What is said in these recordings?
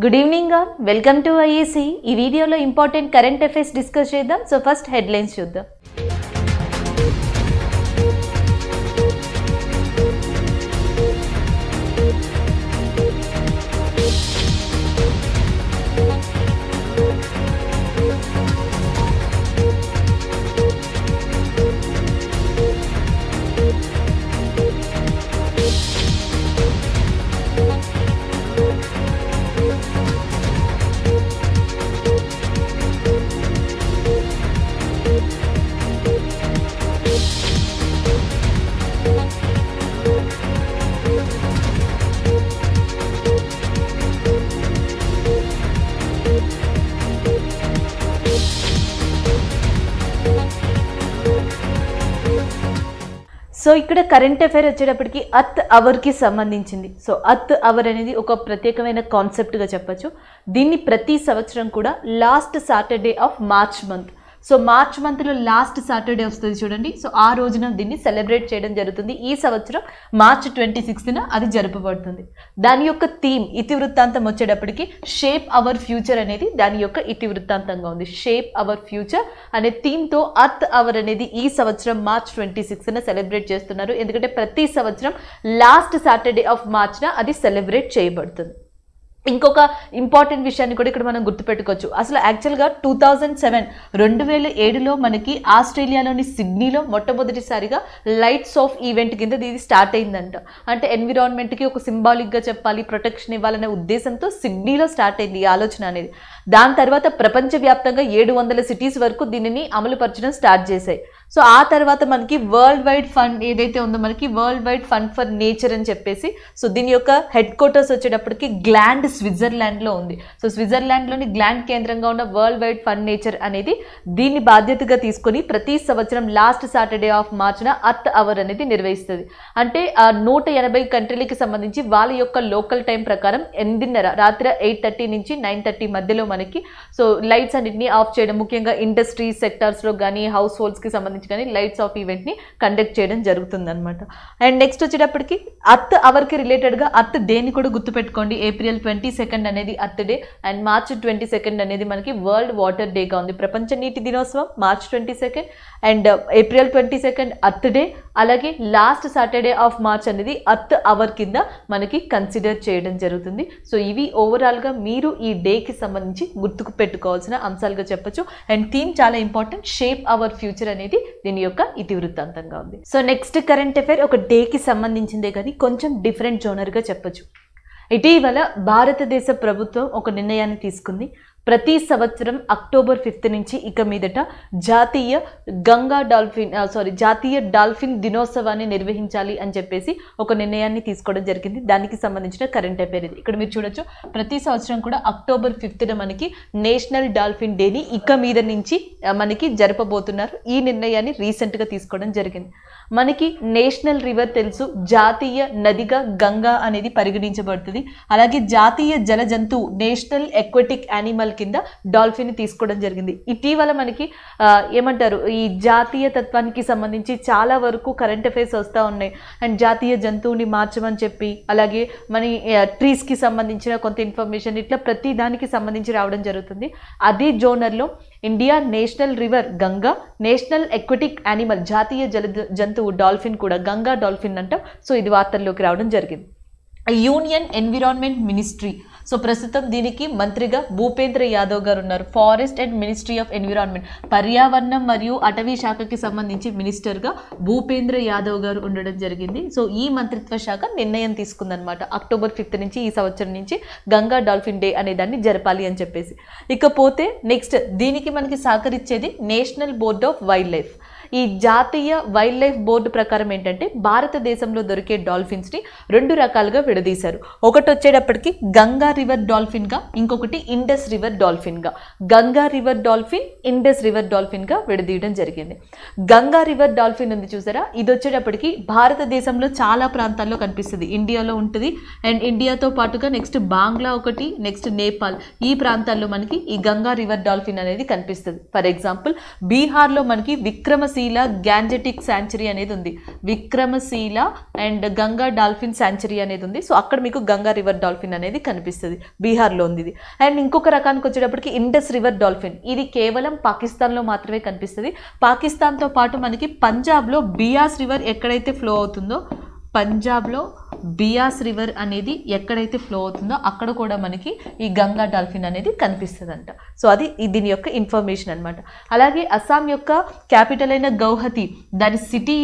Good evening all. Welcome to IAC. This video is important current affairs discussion. So first headlines should so ఇక్కడ current affair వచ్చేటప్పటికి earth అవర్కి సంబంధించింది so అత్ hour అనేది ఒక ప్రత్యేకమైన కాన్సెప్ట్గా చెప్పచ్చు దీన్ని ప్రతి సంవత్సరం కూడా last Saturday of March month so March మంత్లో లాస్ట్ సాటర్డే వస్తుంది చూడండి సో ఆ రోజున దీన్ని సెలబ్రేట్ చేయడం జరుగుతుంది ఈ సంవత్సరం మార్చ్ ట్వంటీ సిక్స్త్న అది జరపబడుతుంది దాని యొక్క థీమ్ ఇతివృత్తాంతం వచ్చేటప్పటికి షేప్ అవర్ ఫ్యూచర్ అనేది దాని యొక్క ఇతివృత్తాంతంగా ఉంది షేప్ అవర్ ఫ్యూచర్ అనే థీమ్తో అర్త్ అవర్ అనేది ఈ సంవత్సరం మార్చ్ ట్వంటీ సిక్స్త్న సెలబ్రేట్ చేస్తున్నారు ఎందుకంటే ప్రతి సంవత్సరం లాస్ట్ సాటర్డే ఆఫ్ మార్చ్న అది సెలబ్రేట్ చేయబడుతుంది ఇంకొక ఇంపార్టెంట్ విషయాన్ని కూడా ఇక్కడ మనం గుర్తుపెట్టుకోవచ్చు అసలు యాక్చువల్గా టూ థౌజండ్ సెవెన్ రెండు వేల ఏడులో మనకి ఆస్ట్రేలియాలోని సిడ్నీలో మొట్టమొదటిసారిగా లైట్స్ ఆఫ్ ఈవెంట్ కింద ఇది స్టార్ట్ అయిందంట అంటే ఎన్విరాన్మెంట్కి ఒక సింబాలిక్గా చెప్పాలి ప్రొటెక్షన్ ఇవ్వాలనే ఉద్దేశంతో సిడ్నీలో స్టార్ట్ అయింది ఈ ఆలోచన అనేది దాని తర్వాత ప్రపంచవ్యాప్తంగా ఏడు వందల సిటీస్ వరకు దీనిని అమలుపరచడం స్టార్ట్ చేశాయి సో ఆ తర్వాత మనకి వరల్డ్ వైడ్ ఫండ్ ఏదైతే ఉందో మనకి world wide fund for nature అని చెప్పేసి సో దీని యొక్క హెడ్ క్వార్టర్స్ వచ్చేటప్పటికి గ్లాండ్ స్విట్జర్లాండ్లో ఉంది సో స్విట్జర్లాండ్లోని గ్లాండ్ కేంద్రంగా ఉన్న వరల్డ్ వైడ్ ఫండ్ నేచర్ అనేది దీన్ని బాధ్యతగా తీసుకొని ప్రతి సంవత్సరం లాస్ట్ సాటర్డే ఆఫ్ మార్చిన అర్త్ అవర్ అనేది నిర్వహిస్తుంది అంటే ఆ నూట ఎనభై కంట్రీలకి సంబంధించి వాళ్ళ యొక్క లోకల్ టైం ప్రకారం ఎనిమిదిన్నర రాత్రి ఎయిట్ థర్టీ నుంచి నైన్ థర్టీ మధ్యలో మనకి సో లైట్స్ అన్నింటినీ ఆఫ్ చేయడం ముఖ్యంగా ఇండస్ట్రీ సెక్టార్స్లో కానీ హౌస్ హోల్డ్స్కి సంబంధించి సంబంధించి కానీ లైట్స్ ఆఫ్ ఈవెంట్ని కండక్ట్ చేయడం జరుగుతుంది అనమాట అండ్ నెక్స్ట్ వచ్చేటప్పటికి అత్ అవర్కి రిలేటెడ్గా అత్ డేని కూడా గుర్తుపెట్టుకోండి ఏప్రిల్ ట్వంటీ సెకండ్ అనేది earth day and March twenty second అనేది మనకి వరల్డ్ వాటర్ డేగా ఉంది ప్రపంచ నీటి దినోత్సవం March twenty second and April twenty second earth day అలాగే లాస్ట్ సాటర్డే ఆఫ్ మార్చ్ అనేది అత్ అవర్ కింద మనకి కన్సిడర్ చేయడం జరుగుతుంది సో ఇవి ఓవరాల్గా మీరు ఈ డేకి సంబంధించి గుర్తుకు పెట్టుకోవాల్సిన అంశాలుగా చెప్పచ్చు అండ్ థీమ్ చాలా ఇంపార్టెంట్ షేప్ అవర్ ఫ్యూచర్ అనేది దీని యొక్క ఇతివృత్తాంతంగా ఉంది సో నెక్స్ట్ కరెంట్ అఫైర్ ఒక డేకి సంబంధించిందే కానీ కొంచెం డిఫరెంట్ జోనర్గా చెప్పచ్చు ఇటీవల భారతదేశ ప్రభుత్వం ఒక నిర్ణయాన్ని తీసుకుంది ప్రతి సంవత్సరం అక్టోబర్ ఫిఫ్త్ నుంచి ఇక మీదట జాతీయ గంగా డాల్ఫిన్ సారీ జాతీయ డాల్ఫిన్ దినోత్సవాన్ని నిర్వహించాలి అని చెప్పేసి ఒక నిర్ణయాన్ని తీసుకోవడం జరిగింది దానికి సంబంధించిన కరెంట్ అఫేర్ ఇది ఇక్కడ మీరు చూడొచ్చు ప్రతి సంవత్సరం కూడా అక్టోబర్ ఫిఫ్త్న మనకి నేషనల్ డాల్ఫిన్ డేని ఇక మీద నుంచి మనకి జరపబోతున్నారు ఈ నిర్ణయాన్ని రీసెంట్గా తీసుకోవడం జరిగింది మనకి నేషనల్ రివర్ తెలుసు జాతీయ నదిగా గంగా అనేది పరిగణించబడుతుంది అలాగే జాతీయ జల జంతువు నేషనల్ ఎక్వెటిక్ యానిమల్ ప్రయోజనాల కింద డాల్ఫిన్ తీసుకోవడం జరిగింది ఇటీవల మనకి ఏమంటారు ఈ జాతీయ తత్వానికి సంబంధించి చాలా వరకు కరెంట్ అఫైర్స్ వస్తూ ఉన్నాయి అండ్ జాతీయ జంతువుని మార్చమని చెప్పి అలాగే మన ట్రీస్కి సంబంధించిన కొంత ఇన్ఫర్మేషన్ ఇట్లా ప్రతి దానికి సంబంధించి రావడం జరుగుతుంది అదే జోనర్లో India national river Ganga national aquatic animal జాతీయ జల జంతువు డాల్ఫిన్ కూడా గంగా డాల్ఫిన్ అంటాం సో ఇది వార్తల్లోకి రావడం జరిగింది యూనియన్ ఎన్విరాన్మెంట్ మినిస్ట్రీ సో ప్రస్తుతం దీనికి మంత్రిగా భూపేంద్ర యాదవ్ గారు ఉన్నారు forest and ministry of environment పర్యావరణం మరియు అటవీ శాఖకి సంబంధించి మినిస్టర్గా భూపేంద్ర యాదవ్ గారు ఉండడం జరిగింది సో ఈ మంత్రిత్వ శాఖ నిర్ణయం తీసుకుందనమాట అక్టోబర్ ఫిఫ్త్ నుంచి ఈ సంవత్సరం నుంచి గంగా డాల్ఫిన్ డే అనే దాన్ని జరపాలి అని చెప్పేసి ఇకపోతే నెక్స్ట్ దీనికి మనకి సహకరించేది national board of wildlife ఈ జాతీయ వైల్డ్ లైఫ్ బోర్డు ప్రకారం ఏంటంటే భారతదేశంలో దొరికే డాల్ఫిన్స్ని రెండు రకాలుగా విడదీశారు ఒకటి వచ్చేటప్పటికి గంగా రివర్ డాల్ఫిన్గా ఇంకొకటి ఇండస్ రివర్ డాల్ఫిన్గా Ganga river dolphin Indus river డాల్ఫిన్గా విడదీయడం జరిగింది గంగా రివర్ డాల్ఫిన్ ఉంది చూసారా ఇది వచ్చేటప్పటికి భారతదేశంలో చాలా ప్రాంతాల్లో కనిపిస్తుంది ఇండియాలో ఉంటుంది అండ్ ఇండియాతో పాటుగా నెక్స్ట్ బాంగ్లా ఒకటి నెక్స్ట్ నేపాల్ ఈ ప్రాంతాల్లో మనకి ఈ గంగా రివర్ డాల్ఫిన్ అనేది కనిపిస్తుంది ఫర్ ఎగ్జాంపుల్ బీహార్లో మనకి విక్రమ విక్రమశీల గ్యాంజెటిక్ శాంచురీ అనేది ఉంది Vikramshila and Ganga dolphin sanctuary అనేది ఉంది సో అక్కడ మీకు గంగా రివర్ డాల్ఫిన్ అనేది కనిపిస్తుంది బీహార్లో ఉంది ఇది అండ్ ఇంకొక రకానికి వచ్చేటప్పటికి ఇండస్ రివర్ డాల్ఫిన్ ఇది కేవలం పాకిస్తాన్లో మాత్రమే కనిపిస్తుంది పాకిస్తాన్తో పాటు మనకి పంజాబ్లో బియాస్ రివర్ ఎక్కడైతే ఫ్లో అవుతుందో పంజాబ్లో బియాస్ రివర్ అనేది ఎక్కడైతే ఫ్లో అవుతుందో అక్కడ కూడా మనకి ఈ గంగా డాల్ఫిన్ అనేది కనిపిస్తుందంట సో అది దీని యొక్క ఇన్ఫర్మేషన్ అనమాట అలాగే అస్సాం యొక్క క్యాపిటల్ అయిన గౌహతి దాని సిటీ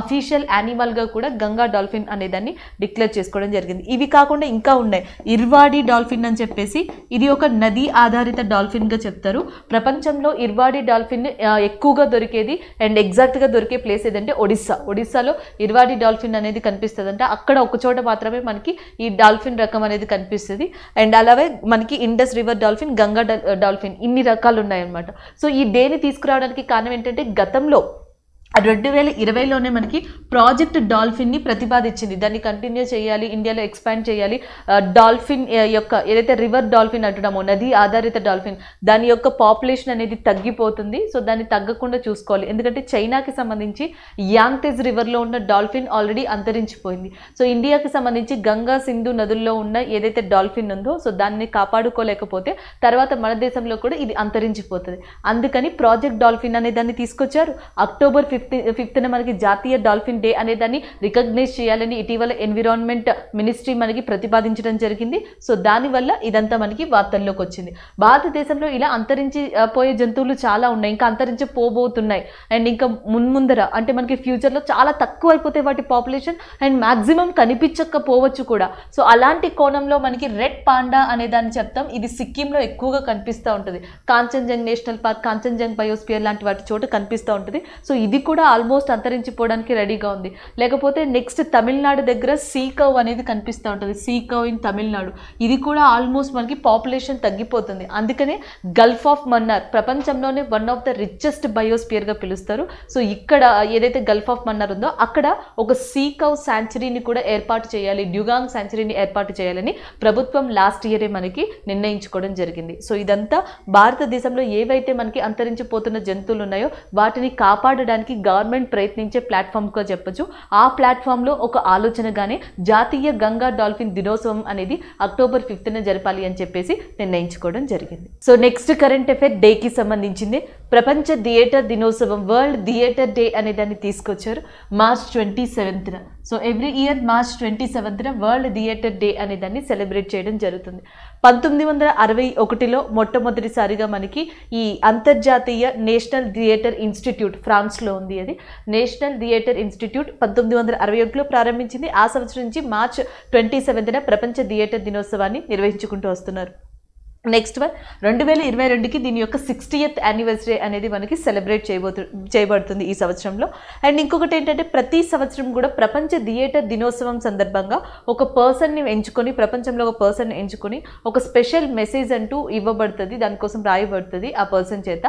అఫీషియల్ యానిమల్గా కూడా గంగా డాల్ఫిన్ అనేదాన్ని డిక్లేర్ చేసుకోవడం జరిగింది ఇవి కాకుండా ఇంకా ఉన్నాయి ఇర్వాడి డాల్ఫిన్ అని చెప్పేసి ఇది ఒక నది ఆధారిత డాల్ఫిన్గా చెప్తారు ప్రపంచంలో ఇర్వాడి డాల్ఫిన్ ఎక్కువగా దొరికేది అండ్ ఎగ్జాక్ట్గా దొరికే ప్లేస్ ఏదంటే ఒడిస్సా ఒడిస్సాలో ఇర్వాడి డాల్ఫిన్ అనేది కనిపిస్తుంది అంటే అక్కడ ఒక చోట మాత్రమే మనకి ఈ డాల్ఫిన్ రకం అనేది కనిపిస్తుంది అండ్ అలాగే మనకి Indus river dolphin Ganga dolphin ఇన్ని రకాలు ఉన్నాయన్నమాట సో ఈ డేని తీసుకురావడానికి కారణం ఏంటంటే గతంలో రెండు వేల ఇరవైలోనే మనకి ప్రాజెక్ట్ డాల్ఫిన్ని ప్రతిపాదించింది దాన్ని కంటిన్యూ చేయాలి ఇండియాలో ఎక్స్పాండ్ చేయాలి డాల్ఫిన్ యొక్క ఏదైతే రివర్ డాల్ఫిన్ అంటున్నామో నది ఆధారిత డాల్ఫిన్ దాని యొక్క పాపులేషన్ అనేది తగ్గిపోతుంది సో దాన్ని తగ్గకుండా చూసుకోవాలి ఎందుకంటే చైనాకి సంబంధించి యాంగ్తేజ్ రివర్లో ఉన్న డాల్ఫిన్ ఆల్రెడీ అంతరించిపోయింది సో ఇండియాకి సంబంధించి గంగా సింధు నదుల్లో ఉన్న ఏదైతే డాల్ఫిన్ ఉందో సో దాన్ని కాపాడుకోలేకపోతే తర్వాత మన దేశంలో కూడా ఇది అంతరించిపోతుంది అందుకని ప్రాజెక్ట్ డాల్ఫిన్ అనే దాన్ని తీసుకొచ్చారు అక్టోబర్ ఫిఫ్త్ ఫిఫ్త్ ఫిఫ్త్న మనకి జాతీయ డాల్ఫిన్ డే అనే దాన్ని రికగ్నైజ్ చేయాలని ఇటీవల ఎన్విరాన్మెంట్ మినిస్ట్రీ మనకి ప్రతిపాదించడం జరిగింది సో దానివల్ల ఇదంతా మనకి వార్తల్లోకి వచ్చింది భారతదేశంలో ఇలా అంతరించి పోయే జంతువులు చాలా ఉన్నాయి ఇంకా అంతరించిపోబోతున్నాయి అండ్ ఇంకా మున్ముందర అంటే మనకి ఫ్యూచర్లో చాలా తక్కువ అయిపోతే వాటి పాపులేషన్ అండ్ మ్యాక్సిమం కనిపించకపోవచ్చు కూడా సో అలాంటి కోణంలో మనకి రెడ్ పాండా అనే దాన్ని చెప్తాం ఇది సిక్కింలో ఎక్కువగా కనిపిస్తూ ఉంటుంది Kanchenjunga national park Kanchenjunga biosphere లాంటి వాటి చోట కనిపిస్తూ ఉంటుంది సో ఇది కూడా కూడా ఆల్మోస్ట్ అంతరించిపోవడానికి రెడీగా ఉంది లేకపోతే నెక్స్ట్ తమిళనాడు దగ్గర సీకవ్ అనేది కనిపిస్తూ ఉంటుంది సీకవ్ ఇన్ తమిళనాడు ఇది కూడా ఆల్మోస్ట్ మనకి పాపులేషన్ తగ్గిపోతుంది అందుకనే గల్ఫ్ ఆఫ్ మన్నార్ ప్రపంచంలోనే వన్ ఆఫ్ ద రిచెస్ట్ బయోస్పియర్గా పిలుస్తారు సో ఇక్కడ ఏదైతే గల్ఫ్ ఆఫ్ మన్నార్ ఉందో అక్కడ ఒక సీకవ్ శాంచురీని కూడా ఏర్పాటు చేయాలి డ్యుగాంగ్ శాంచురీని ఏర్పాటు చేయాలని ప్రభుత్వం లాస్ట్ ఇయరే మనకి నిర్ణయించుకోవడం జరిగింది సో ఇదంతా భారతదేశంలో ఏవైతే మనకి అంతరించిపోతున్న జంతువులు ఉన్నాయో వాటిని కాపాడడానికి గవర్నమెంట్ ప్రయత్నించే ప్లాట్ఫామ్గా చెప్పొచ్చు ఆ ప్లాట్ఫామ్లో ఒక ఆలోచనగానే జాతీయ గంగా డాల్ఫిన్ దినోత్సవం అనేది అక్టోబర్ ఫిఫ్త్న జరపాలి అని చెప్పేసి నిర్ణయించుకోవడం జరిగింది సో నెక్స్ట్ కరెంట్ అఫేర్ డేకి సంబంధించింది ప్రపంచ థియేటర్ దినోత్సవం వరల్డ్ థియేటర్ డే అనే దాన్ని తీసుకొచ్చారు మార్చ్ ట్వంటీ సెవెంత్న so every year March twenty సెవెంత్న వరల్డ్ థియేటర్ డే అనే దాన్ని సెలబ్రేట్ చేయడం జరుగుతుంది పంతొమ్మిది వందల అరవై ఒకటిలో మొట్టమొదటిసారిగా మనకి ఈ అంతర్జాతీయ నేషనల్ థియేటర్ ఇన్స్టిట్యూట్ ఫ్రాన్స్లో ఉంది అది నేషనల్ థియేటర్ ఇన్స్టిట్యూట్ పంతొమ్మిది వందల అరవై ఒకటిలో ప్రారంభించింది ఆ సంవత్సరం నుంచి మార్చ్ ట్వంటీ సెవెంత్న ప్రపంచ థియేటర్ దినోత్సవాన్ని నిర్వహించుకుంటూ వస్తున్నారు నెక్స్ట్ వన్ రెండు వేల ఇరవై రెండుకి దీని యొక్క సిక్స్టీయత్ యానివర్సరీ అనేది మనకి సెలబ్రేట్ చేయబోతు చేయబడుతుంది ఈ సంవత్సరంలో అండ్ ఇంకొకటి ఏంటంటే ప్రతి సంవత్సరం కూడా ప్రపంచ థియేటర్ దినోత్సవం సందర్భంగా ఒక పర్సన్ని ఎంచుకొని ప్రపంచంలో ఒక పర్సన్ ఎంచుకొని ఒక స్పెషల్ మెసేజ్ అంటూ ఇవ్వబడుతుంది దానికోసం రాయబడుతుంది ఆ పర్సన్ చేత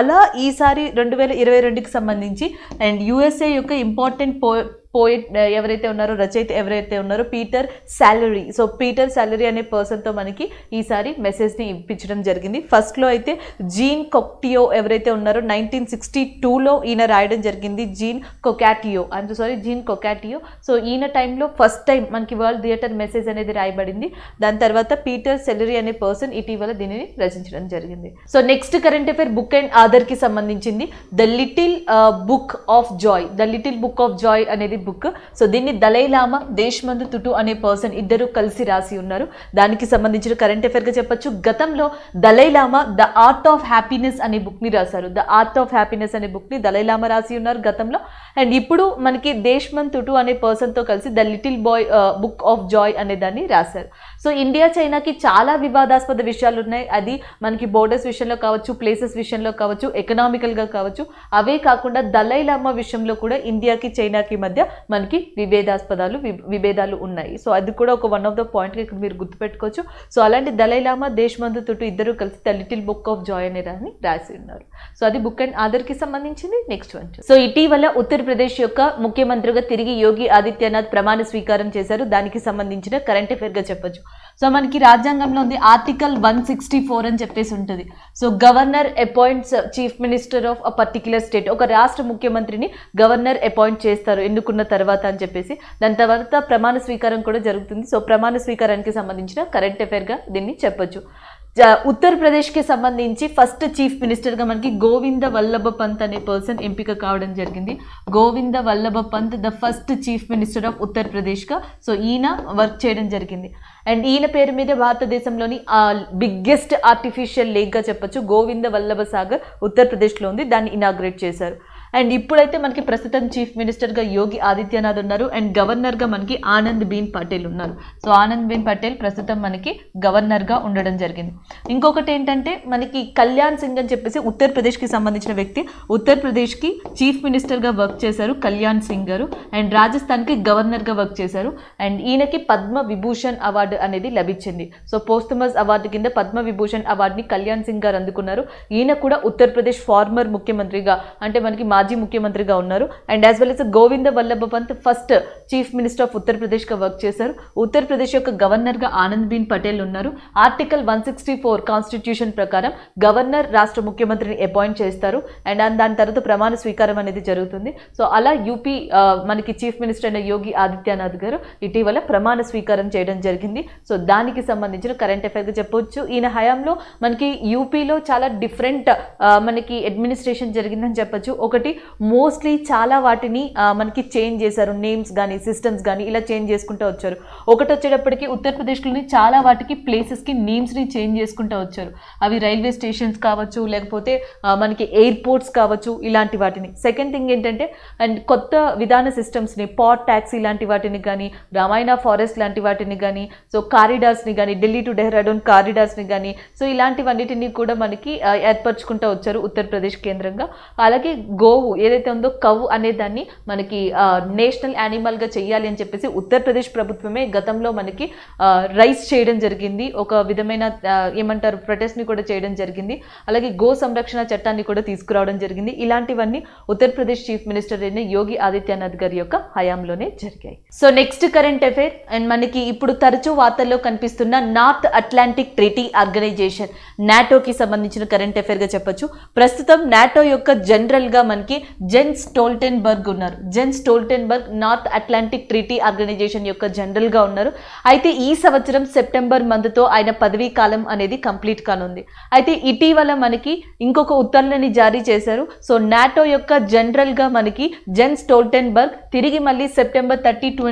అలా ఈసారి రెండు వేల ఇరవై రెండుకి సంబంధించి అండ్ యూఎస్ఏ యొక్క ఇంపార్టెంట్ పో పోయిట్ eh, ఎవరైతే ఉన్నారో రచయిత ఎవరైతే ఉన్నారో Peter Sellars so Peter Sellars అనే పర్సన్తో మనకి ఈసారి మెసేజ్ని ఇప్పించడం జరిగింది ఫస్ట్లో అయితే జీన్ కొక్టియో ఎవరైతే ఉన్నారో నైన్టీన్ సిక్స్టీ టూలో ఈయన రాయడం జరిగింది Jean Cocteau and sorry Jean Cocteau so ఈయన టైంలో ఫస్ట్ టైం మనకి వరల్డ్ థియేటర్ మెసేజ్ అనేది రాయబడింది దాని తర్వాత పీటర్ శాలరీ అనే పర్సన్ ఇటీవల దీనిని రచించడం జరిగింది so next current affair book and ఆధర్కి సంబంధించింది the little book of joy the little book of joy అనేది బుక్ సో దీన్ని దలైలామా దేశ్మందు తుటు అనే పర్సన్ ఇద్దరు కలిసి రాసి ఉన్నారు దానికి సంబంధించిన కరెంట్ అఫేర్గా చెప్పొచ్చు గతంలో Dalai Lama the art of happiness అనే బుక్ని రాశారు ద ఆర్ట్ ఆఫ్ హ్యాపీనెస్ అనే బుక్ని దలైలామా రాసి ఉన్నారు గతంలో అండ్ ఇప్పుడు మనకి దేశ్మంత్ తుటు అనే పర్సన్తో కలిసి the little boy book of joy అనే దాన్ని రాశారు సో ఇండియా చైనాకి చాలా వివాదాస్పద విషయాలు ఉన్నాయి అది మనకి బోర్డర్స్ విషయంలో కావచ్చు ప్లేసెస్ విషయంలో కావచ్చు ఎకనామికల్గా కావచ్చు అవే కాకుండా దలై లామా విషయంలో కూడా ఇండియాకి చైనాకి మధ్య మనకి విభేదాస్పదాలు విభేదాలు ఉన్నాయి సో అది కూడా ఒక వన్ ఆఫ్ ద పాయింట్గా ఇక్కడ మీరు గుర్తుపెట్టుకోవచ్చు సో అలాంటి దలైలామ దేశమందు తుట్టు ఇద్దరు కలిసి the little book of joy అనే రాని రాసి ఉన్నారు సో అది బుక్ అండ్ ఆధర్కి సంబంధించింది నెక్స్ట్ వన్ సో ఇటీవల ఉత్తరప్రదేశ్ యొక్క ముఖ్యమంత్రిగా తిరిగి యోగి ఆదిత్యనాథ్ ప్రమాణ స్వీకారం చేశారు దానికి సంబంధించిన కరెంట్ అఫేర్గా చెప్పొచ్చు సో మనకి రాజ్యాంగంలో ఉంది ఆర్టికల్ వన్ సిక్స్టీ ఫోర్ అని చెప్పేసి ఉంటుంది so governor appoints chief minister of a particular state ఒక రాష్ట్ర ముఖ్యమంత్రిని గవర్నర్ అపాయింట్ చేస్తారు ఎన్నుకున్న తర్వాత అని చెప్పేసి దాని తర్వాత ప్రమాణ స్వీకారం కూడా జరుగుతుంది సో ప్రమాణ స్వీకారానికి సంబంధించిన కరెంట్ అఫేర్గా దీన్ని చెప్పొచ్చు ఉత్తరప్రదేశ్కి సంబంధించి ఫస్ట్ చీఫ్ మినిస్టర్గా మనకి గోవింద వల్లభ పంత్ అనే పర్సన్ ఎంపిక కావడం జరిగింది Govind Ballabh Pant the first chief minister of ఉత్తరప్రదేశ్గా సో ఈయన వర్క్ చేయడం జరిగింది అండ్ ఈయన పేరు మీద భారతదేశంలోని బిగ్గెస్ట్ ఆర్టిఫిషియల్ లేక్గా చెప్పొచ్చు గోవింద వల్లభ సాగర్ ఉత్తరప్రదేశ్లో ఉంది దాన్ని ఇనాగ్రేట్ చేశారు అండ్ ఇప్పుడైతే మనకి ప్రస్తుతం చీఫ్ మినిస్టర్గా యోగి ఆదిత్యనాథ్ ఉన్నారు అండ్ గవర్నర్గా మనకి ఆనంద్ బీన్ పటేల్ ఉన్నారు సో ఆనంద్ బీన్ పటేల్ ప్రస్తుతం మనకి గవర్నర్గా ఉండడం జరిగింది ఇంకొకటి ఏంటంటే మనకి కళ్యాణ్ సింగ్ అని చెప్పేసి ఉత్తరప్రదేశ్కి సంబంధించిన వ్యక్తి ఉత్తరప్రదేశ్కి చీఫ్ మినిస్టర్గా వర్క్ చేశారు కళ్యాణ్ సింగ్ గారు అండ్ రాజస్థాన్కి గవర్నర్గా వర్క్ చేశారు అండ్ ఈయనకి పద్మ విభూషణ్ అవార్డు అనేది లభించింది సో పోస్టమస్ అవార్డు కింద పద్మ విభూషణ్ అవార్డుని కళ్యాణ్ సింగ్ గారు అందుకున్నారు ఈయన కూడా ఉత్తరప్రదేశ్ ఫార్మర్ ముఖ్యమంత్రిగా అంటే మనకి మా మాజీ ముఖ్యమంత్రిగా ఉన్నారు and as well as Govind Ballabh Pant first chief minister of ఉత్తరప్రదేశ్గా వర్క్ చేశారు ఉత్తరప్రదేశ్ యొక్క గవర్నర్గా బీన్ పటేల్ ఉన్నారు article one sixty four constitution ప్రకారం గవర్నర్ రాష్ట్ర ముఖ్యమంత్రిని అపాయింట్ చేస్తారు అండ్ దాని తర్వాత ప్రమాణ స్వీకారం అనేది జరుగుతుంది సో అలా యూపీ మనకి చీఫ్ మినిస్టర్ అయిన యోగి ఆదిత్యనాథ్ గారు ఇటీవల ప్రమాణ స్వీకారం చేయడం జరిగింది సో దానికి సంబంధించిన కరెంట్ అఫైర్గా చెప్పవచ్చు ఈయన హయాంలో మనకి యూపీలో చాలా డిఫరెంట్ మనకి అడ్మినిస్ట్రేషన్ జరిగిందని చెప్పచ్చు ఒకటి మోస్ట్లీ చాలా వాటిని మనకి చేంజ్ చేశారు నేమ్స్ కానీ సిస్టమ్స్ కానీ ఇలా చేంజ్ చేసుకుంటూ వచ్చారు ఒకటి వచ్చేటప్పటికి ఉత్తరప్రదేశ్లోని చాలా వాటికి ప్లేసెస్కి నేమ్స్ని చేంజ్ చేసుకుంటూ వచ్చారు అవి రైల్వే స్టేషన్స్ కావచ్చు లేకపోతే మనకి ఎయిర్పోర్ట్స్ కావచ్చు ఇలాంటి వాటిని సెకండ్ థింగ్ ఏంటంటే అండ్ కొత్త విధాన సిస్టమ్స్ని పాట్ ట్యాక్సీ లాంటి వాటిని కానీ రామాయణ ఫారెస్ట్ లాంటి వాటిని కానీ సో కారిడార్స్ని కానీ ఢిల్లీ టు డెహ్రాడూన్ కారిడార్స్ని కానీ సో ఇలాంటివన్నిటిని కూడా మనకి ఏర్పరచుకుంటూ వచ్చారు ఉత్తరప్రదేశ్ కేంద్రంగా అలాగే గోవా గోవు ఏదైతే ఉందో కవ్ అనే దాన్ని మనకి నేషనల్ యానిమల్గా చేయాలి అని చెప్పేసి ఉత్తరప్రదేశ్ ప్రభుత్వమే గతంలో మనకి రైస్ చేయడం జరిగింది ఒక విధమైన ఏమంటారు ప్రొటెస్ట్ని కూడా చేయడం జరిగింది అలాగే గో సంరక్షణ చట్టాన్ని కూడా తీసుకురావడం జరిగింది ఇలాంటివన్నీ ఉత్తరప్రదేశ్ చీఫ్ మినిస్టర్ అయిన యోగి ఆదిత్యనాథ్ గారి యొక్క హయాంలోనే జరిగాయి so next current affair and మనకి ఇప్పుడు తరచూ వార్తల్లో కనిపిస్తున్న నార్త్ అట్లాంటిక్ ట్రీటీ ఆర్గనైజేషన్ నాటోకి సంబంధించిన కరెంట్ అఫైర్గా చెప్పొచ్చు ప్రస్తుతం నాటో యొక్క జనరల్గా మనకి మనకి జెన్స్ టోల్టెన్బర్గ్ ఉన్నారు Jens Stoltenberg North Atlantic Treaty Organization యొక్క జనరల్గా ఉన్నారు అయితే ఈ సంవత్సరం సెప్టెంబర్ మంత్తో ఆయన పదవీ కాలం అనేది కంప్లీట్ కానుంది అయితే ఇటీవల మనకి ఇంకొక ఉత్తర్వులని జారీ చేశారు సో నాటో యొక్క జనరల్గా మనకి జెన్స్ టోల్టెన్బర్గ్ తిరిగి మళ్ళీ September thirty two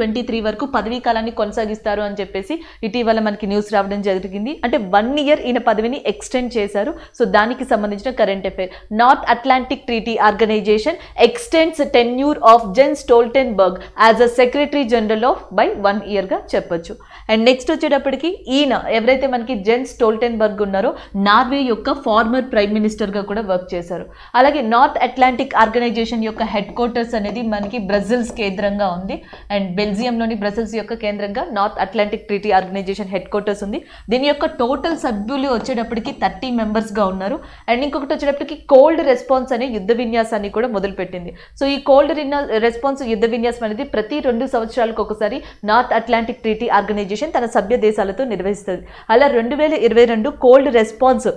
twenty three వరకు పదవీ కాలాన్ని కొనసాగిస్తారు అని చెప్పేసి ఇటీవల మనకి న్యూస్ రావడం జరిగింది అంటే వన్ ఇయర్ ఈయన పదవిని ఎక్స్టెండ్ చేశారు సో దానికి సంబంధించిన current affair North Atlantic Treaty Treaty Organization extends tenure of Jen Stoltenberg as a secretary general of by one గా చెప్పొచ్చు అండ్ నెక్స్ట్ వచ్చేటప్పటికి ఈయన ఎవరైతే మనకి జెన్ స్టోల్టెన్బర్గ్ ఉన్నారో నార్వే యొక్క ఫార్మర్ ప్రైమ్ మినిస్టర్గా కూడా వర్క్ చేశారు అలాగే నార్త్ అట్లాంటిక్ ఆర్గనైజేషన్ యొక్క హెడ్ క్వార్టర్స్ అనేది మనకి బ్రెజిల్స్ కేంద్రంగా ఉంది అండ్ బెల్జియంలోని బ్రజిల్స్ యొక్క కేంద్రంగా North Atlantic Treaty Organization headquarters ఉంది దీని యొక్క టోటల్ సభ్యులు వచ్చేటప్పటికి థర్టీ మెంబర్స్గా ఉన్నారు అండ్ ఇంకొకటి వచ్చేటప్పటికి కోల్డ్ రెస్పాన్స్ అనే యుద్ధ విన్యాసాన్ని కూడా మొదలుపెట్టింది సో ఈ కోల్డ్ రిన్యా రెస్పాన్స్ యుద్ధ విన్యాసం అనేది ప్రతి రెండు సంవత్సరాలకు ఒకసారి నార్త్ అట్లాంటిక్ ట్రీటీ ఆర్గనైజేషన్ తన సభ్య దేశాలతో నిర్వహిస్తుంది అలా రెండు వేల ఇరవై రెండు కోల్డ్ రెస్పాన్స్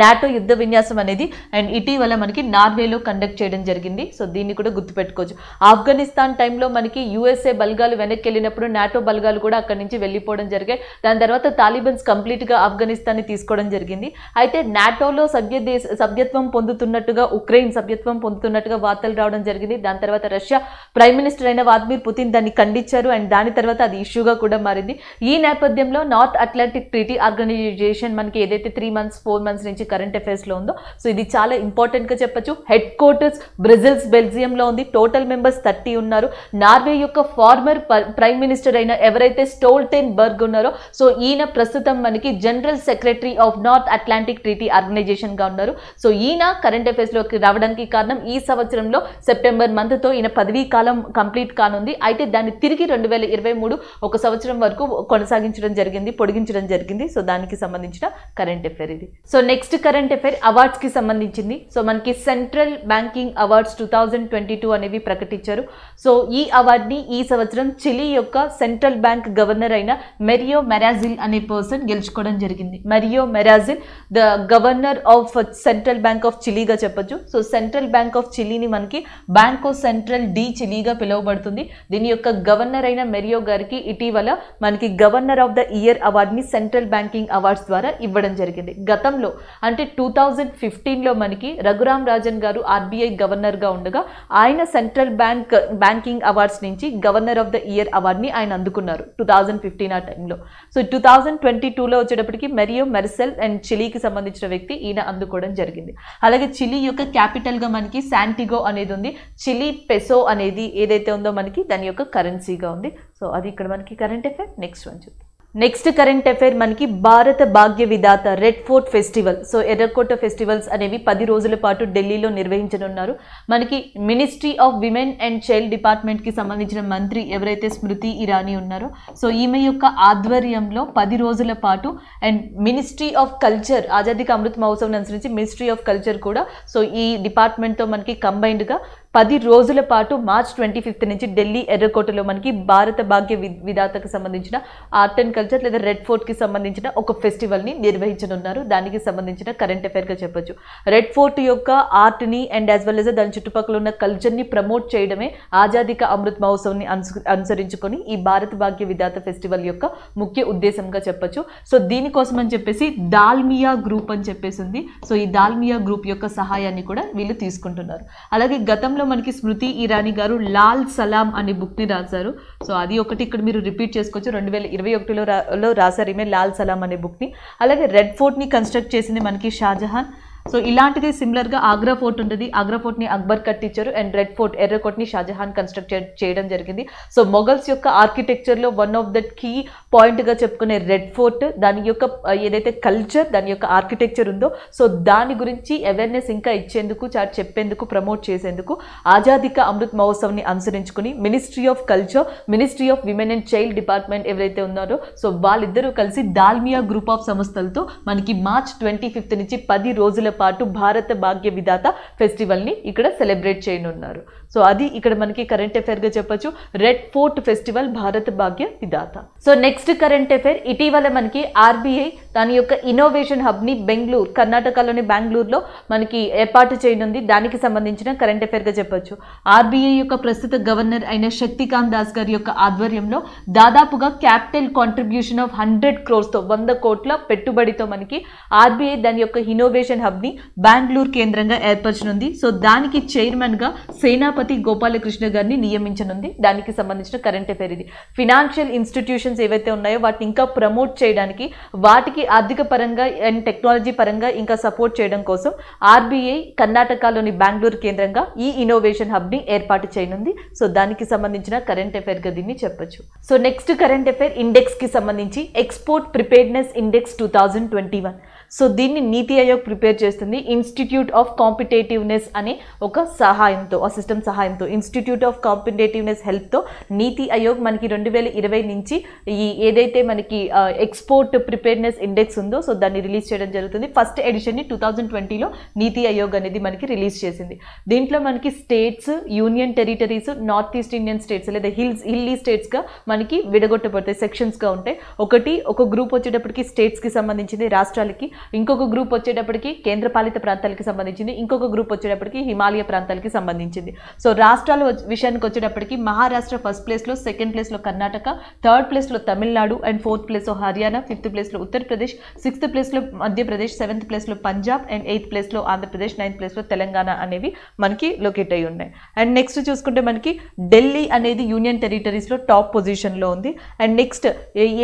నాటో యుద్ధ విన్యాసం అనేది అండ్ ఇటీవల మనకి నార్వేలో కండక్ట్ చేయడం జరిగింది సో దీన్ని కూడా గుర్తుపెట్టుకోవచ్చు ఆఫ్ఘనిస్తాన్ టైంలో మనకి యూఎస్ఏ బలగాలు వెనక్కి వెళ్ళినప్పుడు నాటో బలగాలు కూడా అక్కడి నుంచి వెళ్ళిపోవడం జరిగాయి దాని తర్వాత తాలిబన్స్ కంప్లీట్గా ఆఫ్ఘనిస్తాన్ని తీసుకోవడం జరిగింది అయితే నాటోలో సభ్య సభ్యత్వం పొందుతున్నట్టుగా ఉక్రెయిన్ సభ్యత్వం పొందుతున్నట్టుగా వార్తలు రావడం జరిగింది దాని తర్వాత రష్యా ప్రైమ్ మినిస్టర్ అయిన వాద్మీర్ పుతిన్ దాన్ని ఖండించారు అండ్ దాని తర్వాత అది ఇష్యూగా కూడా మారింది ఈ నేపథ్యంలో నార్త్ అట్లాంటిక్ ట్రీటీ ఆర్గనైజేషన్ మనకి ఏదైతే త్రీ మంత్స్ ఫోర్ మంత్స్ సంబంధించి కరెంట్ అఫైర్స్లో ఉందో సో ఇది చాలా ఇంపార్టెంట్గా చెప్పచ్చు హెడ్ క్వార్టర్స్ బ్రెజిల్స్ బెల్జియంలో ఉంది టోటల్ మెంబర్స్ థర్టీ ఉన్నారు నార్వే యొక్క ఫార్మర్ ప్రైమ్ మినిస్టర్ అయిన ఎవరైతే స్టోల్టెన్ బర్గ్ ఉన్నారో సో ఈయన ప్రస్తుతం మనకి general secretary of North Atlantic Treaty ఆర్గనైజేషన్గా ఉన్నారు సో ఈయన కరెంట్ అఫైర్స్లోకి రావడానికి కారణం ఈ సంవత్సరంలో సెప్టెంబర్ మంత్తో ఈయన పదవీ కాలం కంప్లీట్ కానుంది అయితే దాన్ని తిరిగి రెండు వేల ఇరవై మూడు ఒక సంవత్సరం వరకు కొనసాగించడం జరిగింది పొడిగించడం జరిగింది సో దానికి సంబంధించిన కరెంట్ అఫైర్ ఇది so next next current affair అవార్డ్స్కి సంబంధించింది సో మనకి central banking awards two thousand twenty two అనేవి ప్రకటించారు సో ఈ అవార్డ్ని ఈ సంవత్సరం చిలీ యొక్క సెంట్రల్ బ్యాంక్ గవర్నర్ అయిన మెరియో మెరాజిల్ అనే పర్సన్ గెలుచుకోవడం జరిగింది Mario Marcel the governor of central bank of చిలీగా చెప్పొచ్చు సో సెంట్రల్ బ్యాంక్ ఆఫ్ చిలీని మనకి బ్యాంక్ ఆఫ్ సెంట్రల్ డి చిలీగా పిలువబడుతుంది దీని యొక్క గవర్నర్ అయిన మెరియో గారికి ఇటీవల మనకి గవర్నర్ ఆఫ్ ద ఇయర్ అవార్డ్ని సెంట్రల్ బ్యాంకింగ్ అవార్డ్స్ ద్వారా ఇవ్వడం జరిగింది గతంలో అంటే టూ థౌజండ్ ఫిఫ్టీన్లో మనకి రఘురామ్ రాజన్ గారు ఆర్బీఐ గవర్నర్గా ఉండగా ఆయన సెంట్రల్ బ్యాంక్ బ్యాంకింగ్ అవార్డ్స్ నుంచి గవర్నర్ ఆఫ్ ద ఇయర్ అవార్డ్ని ఆయన అందుకున్నారు టూ థౌజండ్ ఫిఫ్టీన్ ఆ టైంలో సో టూ థౌజండ్ ట్వంటీ టూలో వచ్చేటప్పటికి మెరియో మెర్సెల్ అండ్ చిలీకి సంబంధించిన వ్యక్తి ఈయన అందుకోవడం జరిగింది అలాగే చిలీ యొక్క క్యాపిటల్గా మనకి శాంటిగో అనేది ఉంది చిలీ పెసో అనేది ఏదైతే ఉందో మనకి దాని యొక్క కరెన్సీగా ఉంది సో అది ఇక్కడ మనకి కరెంట్ ఎఫెక్ట్ నెక్స్ట్ వన్ చూద్దాం నెక్స్ట్ కరెంట్ అఫైర్ మనకి Bharat Bhagya Vidhata red fort festival so ఎర్రకోట ఫెస్టివల్స్ అనేవి పది రోజుల పాటు ఢిల్లీలో నిర్వహించనున్నారు మనకి ministry of women and child డిపార్ట్మెంట్కి సంబంధించిన మంత్రి ఎవరైతే స్మృతి ఇరానీ ఉన్నారో సో ఈమె యొక్క ఆధ్వర్యంలో పది రోజుల పాటు అండ్ మినిస్ట్రీ ఆఫ్ కల్చర్ ఆజాదీకి అమృత్ మహోత్సవం అనుసరించి మినిస్ట్రీ ఆఫ్ కల్చర్ కూడా సో ఈ డిపార్ట్మెంట్తో మనకి కంబైన్డ్గా పది రోజుల పాటు మార్చ్ ట్వంటీ ఫిఫ్త్ నుంచి ఢిల్లీ ఎర్రకోటలో మనకి భారత భాగ్య విధాతకు సంబంధించిన ఆర్ట్ అండ్ కల్చర్ లేదా రెడ్ ఫోర్ట్కి సంబంధించిన ఒక ఫెస్టివల్ని నిర్వహించనున్నారు దానికి సంబంధించిన కరెంట్ గా చెప్పొచ్చు రెడ్ ఫోర్ట్ యొక్క ఆర్ట్ని అండ్ యాజ్ వెల్ యాజ్ దాని చుట్టుపక్కల ఉన్న కల్చర్ని ప్రమోట్ చేయడమే ఆజాదిక అమృత్ మహోత్సవ్ని అనుసరించుకొని ఈ భారత భాగ్య విధాత ఫెస్టివల్ యొక్క ముఖ్య ఉద్దేశంగా చెప్పొచ్చు సో దీనికోసం అని చెప్పేసి దాల్మియా గ్రూప్ అని చెప్పేసి ఉంది సో ఈ దాల్మియా గ్రూప్ యొక్క సహాయాన్ని కూడా వీళ్ళు తీసుకుంటున్నారు అలాగే గతంలో లో మనకి స్మృతి ఇరానీ గారు లాల్ సలాం అనే బుక్ ని రాశారు సో అది ఒకటి ఇక్కడ మీరు రిపీట్ చేసుకోవచ్చు రెండు వేల ఇరవై ఒకటిలో రాశారు ఈమె లాల్ సలాం అనే బుక్ ని అలాగే రెడ్ ఫోర్ట్ ని కన్స్ట్రక్ట్ చేసింది మనకి షాజహాన్ సో ఇలాంటిది సిమిలర్ గా ఆగ్రా ఫోర్ట్ ఉంటుంది ఆగ్రా ఫోర్ట్ ని అక్బర్ కట్టించారు అండ్ రెడ్ ఫోర్ట్ ని షాజహాన్ కన్స్ట్రక్ట్ చేయడం జరిగింది సో మొగల్స్ యొక్క ఆర్కిటెక్చర్ లో one of the key point గా చెప్పుకునే రెడ్ ఫోర్ట్ దాని యొక్క ఏదైతే కల్చర్ దాని యొక్క ఆర్కిటెక్చర్ ఉందో సో దాని గురించి అవేర్నెస్ ఇంకా ఇచ్చేందుకు చాట్ చెప్పేందుకు ప్రమోట్ చేసేందుకు ఆజాదిక అమృత్ ని అనుసరించుకుని ministry of culture ministry of women and child department ఎవరైతే ఉన్నారో సో వాళ్ళిద్దరూ కలిసి దాల్మియా గ్రూప్ ఆఫ్ సంస్థలతో మనకి మార్చ్ ట్వంటీ ఫిఫ్త్ నుంచి పది రోజుల పాటు భారత భాగ్య విధాత ఫెస్టివల్ని ఇక్కడ సెలబ్రేట్ చేయనున్నారు సో అది ఇక్కడ మనకి కరెంట్ గా చెప్పొచ్చు red fort festival Bharat Bhagya Vidhata so next current affair ఇటీవల మనకి ఆర్బీఐ దాని యొక్క ఇన్నోవేషన్ హబ్ని బెంగళూరు కర్ణాటకలోని బెంగళూరులో మనకి ఏర్పాటు చేయనుంది దానికి సంబంధించిన కరెంట్ గా చెప్పొచ్చు ఆర్బీఐ యొక్క ప్రస్తుత గవర్నర్ అయిన శక్తికాంత్ దాస్ గారి యొక్క ఆధ్వర్యంలో దాదాపుగా క్యాపిటల్ కాంట్రిబ్యూషన్ ఆఫ్ హండ్రెడ్ క్రోర్స్తో వంద కోట్ల పెట్టుబడితో మనకి ఆర్బీఐ దాని యొక్క ఇన్నోవేషన్ హబ్ని బెంగళూరు కేంద్రంగా ఏర్పరచనుంది సో దానికి చైర్మన్గా సేనాపతి సభాపతి గోపాలకృష్ణ గారిని నియమించనుంది దానికి సంబంధించిన కరెంట్ అఫేర్ ఇది ఫినాన్షియల్ ఇన్స్టిట్యూషన్స్ ఏవైతే ఉన్నాయో వాటిని ఇంకా ప్రమోట్ చేయడానికి వాటికి ఆర్థిక పరంగా అండ్ టెక్నాలజీ పరంగా ఇంకా సపోర్ట్ చేయడం కోసం ఆర్బీఐ కర్ణాటకలోని బెంగళూరు కేంద్రంగా ఈ ఇన్నోవేషన్ హబ్ని ఏర్పాటు చేయనుంది సో దానికి సంబంధించిన కరెంట్ అఫేర్గా దీన్ని చెప్పొచ్చు సో నెక్స్ట్ కరెంట్ అఫేర్ ఇండెక్స్కి సంబంధించి export preparedness index two thousand twenty one so దీన్ని నీతి ఆయోగ్ ప్రిపేర్ చేస్తుంది ఇన్స్టిట్యూట్ ఆఫ్ కాంపిటేటివ్నెస్ అనే ఒక సహాయంతో ఆ సిస్టమ్ సహాయంతో ఇన్స్టిట్యూట్ ఆఫ్ కాంపిటేటివ్నెస్ హెల్ప్తో నీతి ఆయోగ్ మనకి రెండు వేల ఇరవై నుంచి ఈ ఏదైతే మనకి ఎక్స్పోర్ట్ ప్రిపేర్నెస్ ఇండెక్స్ ఉందో సో దాన్ని రిలీజ్ చేయడం జరుగుతుంది ఫస్ట్ ఎడిషన్ని టూ థౌజండ్ ట్వంటీలో నీతి ఆయోగ్ అనేది మనకి రిలీజ్ చేసింది దీంట్లో మనకి states union territories north east Indian states లేదా హిల్స్ హిల్లీ స్టేట్స్గా మనకి విడగొట్టబడతాయి సెక్షన్స్గా ఉంటాయి ఒకటి ఒక గ్రూప్ వచ్చేటప్పటికి స్టేట్స్కి సంబంధించింది రాష్ట్రాలకి ఇంకొక గ్రూప్ వచ్చేటప్పటికి కేంద్ర పాలిత ప్రాంతాలకి సంబంధించింది ఇంకొక గ్రూప్ వచ్చేటప్పటికి హిమాలయ ప్రాంతాలకి సంబంధించింది సో రాష్ట్రాల విషయానికి వచ్చేటప్పటికి మహారాష్ట్ర ఫస్ట్ ప్లేస్లో సెకండ్ ప్లేస్లో కర్ణాటక థర్డ్ ప్లేస్లో తమిళనాడు అండ్ ఫోర్త్ ప్లేస్లో హర్యానా ఫిఫ్త్ ప్లేస్లో ఉత్తరప్రదేశ్ సిక్స్త్ ప్లేస్లో మధ్యప్రదేశ్ సెవెంత్ ప్లేస్లో పంజాబ్ అండ్ ఎయిత్ ప్లేస్లో ఆంధ్రప్రదేశ్ నైన్త్ ప్లేస్లో తెలంగాణ అనేవి మనకి లొకేట్ అయి ఉన్నాయి అండ్ నెక్స్ట్ చూసుకుంటే మనకి ఢిల్లీ అనేది యూనియన్ టెరిటరీస్లో టాప్ పొజిషన్లో ఉంది అండ్ నెక్స్ట్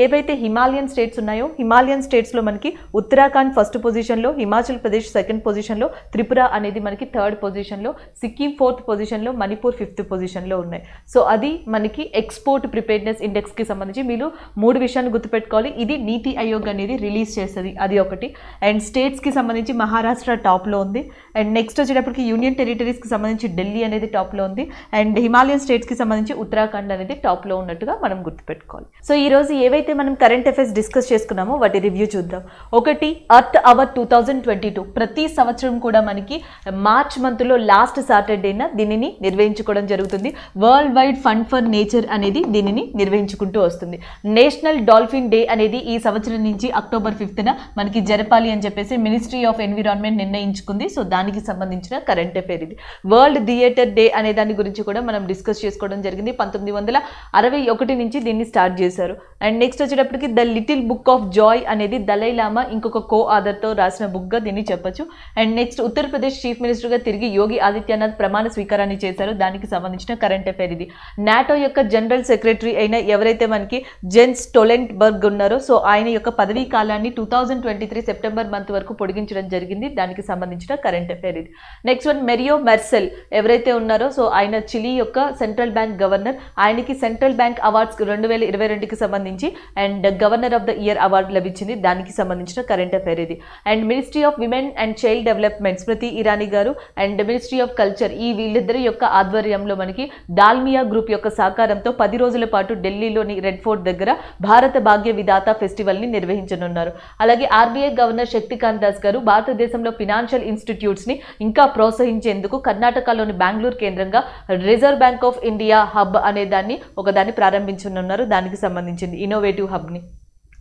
ఏవైతే హిమాలయన్ స్టేట్స్ ఉన్నాయో హిమాలయన్ స్టేట్స్లో మనకి ఉత్తరాఖండ్ ఉత్తరాఖండ్ ఫస్ట్ పొజిషన్లో హిమాచల్ ప్రదేశ్ సెకండ్ పొజిషన్లో త్రిపుర అనేది మనకి థర్డ్ పొజిషన్లో సిక్కిం ఫోర్త్ పొజిషన్లో మణిపూర్ ఫిఫ్త్ పొజిషన్లో ఉన్నాయి సో అది మనకి ఎక్స్పోర్ట్ ప్రిపేర్నెస్ ఇండెక్స్కి సంబంధించి మీరు మూడు విషయాన్ని గుర్తుపెట్టుకోవాలి ఇది నీతి ఆయోగ్ అనేది రిలీజ్ చేస్తుంది అది ఒకటి అండ్ స్టేట్స్కి సంబంధించి మహారాష్ట్ర టాప్లో ఉంది అండ్ నెక్స్ట్ వచ్చేటప్పటికి యూనియన్ టెరిటరీస్కి సంబంధించి ఢిల్లీ అనేది టాప్లో ఉంది అండ్ హిమాలయన్ స్టేట్స్కి సంబంధించి ఉత్తరాఖండ్ అనేది టాప్లో ఉన్నట్టుగా మనం గుర్తుపెట్టుకోవాలి సో ఈరోజు ఏవైతే మనం కరెంట్ అఫైర్స్ డిస్కస్ చేసుకున్నామో వాటి రివ్యూ చూద్దాం ఒకటి earth hour two thousand twenty two ప్రతి సంవత్సరం కూడా మనకి మార్చ్ మంత్లో లాస్ట్ సాటర్డేన దీనిని నిర్వహించుకోవడం జరుగుతుంది world wide fund for nature అనేది దీనిని నిర్వహించుకుంటూ వస్తుంది నేషనల్ డాల్ఫిన్ డే అనేది ఈ సంవత్సరం నుంచి అక్టోబర్ ఫిఫ్త్న మనకి జరపాలి అని చెప్పేసి మినిస్ట్రీ ఆఫ్ ఎన్విరాన్మెంట్ నిర్ణయించుకుంది సో దానికి సంబంధించిన కరెంట్ అఫేర్ ఇది వరల్డ్ థియేటర్ డే అనే దాని గురించి కూడా మనం డిస్కస్ చేసుకోవడం జరిగింది పంతొమ్మిది వందల అరవై ఒకటి నుంచి దీన్ని స్టార్ట్ చేశారు అండ్ నెక్స్ట్ వచ్చేటప్పటికి the little book of joy అనేది దలైలామా ఇంకొక కో కో ఆధర్తో రాసిన బుక్గా దీన్ని చెప్పొచ్చు అండ్ నెక్స్ట్ ఉత్తరప్రదేశ్ చీఫ్ మినిస్టర్గా తిరిగి యోగి ఆదిత్యనాథ్ ప్రమాణ స్వీకారాన్ని చేశారు దానికి సంబంధించిన కరెంట్ అఫైర్ ఇది నాటో యొక్క జనరల్ సెక్రటరీ అయిన ఎవరైతే మనకి జెన్స్ టొలెంట్ బర్గ్ ఉన్నారో సో ఆయన యొక్క పదవీ కాలాన్ని two thousand twenty three September month వరకు పొడిగించడం జరిగింది దానికి సంబంధించిన కరెంట్ అఫైర్ ఇది నెక్స్ట్ వన్ మెరియో మెర్సెల్ ఎవరైతే ఉన్నారో సో ఆయన చిలీ యొక్క సెంట్రల్ బ్యాంక్ గవర్నర్ ఆయనకి సెంట్రల్ బ్యాంక్ అవార్డ్స్ రెండు వేల ఇరవై రెండుకి సంబంధించి and governor of the year award లభించింది దానికి సంబంధించిన కరెంట్ అఫైర్ అఫేర్ ఇది and ministry of women and child development Smriti Irani గారు అండ్ మినిస్ట్రీ ఆఫ్ కల్చర్ ఈ వీళ్ళిద్దరి యొక్క ఆధ్వర్యంలో మనకి దాల్మియా గ్రూప్ యొక్క సహకారంతో పది రోజుల పాటు ఢిల్లీలోని రెడ్ ఫోర్ట్ దగ్గర భారత భాగ్య విధాత ఫెస్టివల్ని నిర్వహించనున్నారు అలాగే ఆర్బీఐ గవర్నర్ శక్తికాంత్ దాస్ గారు భారతదేశంలో ఫినాన్షియల్ ఇన్స్టిట్యూట్స్ని ఇంకా ప్రోత్సహించేందుకు కర్ణాటకలోని బెంగళూరు కేంద్రంగా reserve bank of India hub అనే దాన్ని ఒకదాన్ని ప్రారంభించనున్నారు దానికి సంబంధించింది ఇన్నోవేటివ్ హబ్ని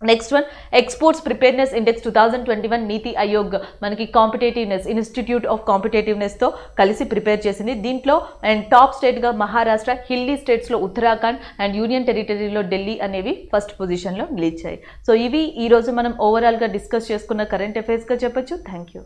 next one exports preparedness index two thousand twenty one Niti Aayog మనకి కాంపిటేటివ్నెస్ ఇన్స్టిట్యూట్ ఆఫ్ కాంపిటేటివ్నెస్తో కలిసి ప్రిపేర్ చేసింది దీంట్లో అండ్ టాప్ స్టేట్గా మహారాష్ట్ర హిల్లీ స్టేట్స్లో ఉత్తరాఖండ్ అండ్ యూనియన్ టెరిటరీలో ఢిల్లీ అనేవి ఫస్ట్ పొజిషన్లో నిలిచాయి సో ఇవి ఈరోజు మనం ఓవరాల్గా డిస్కస్ చేసుకున్న కరెంట్ అఫైర్స్గా చెప్పచ్చు థ్యాంక్ యూ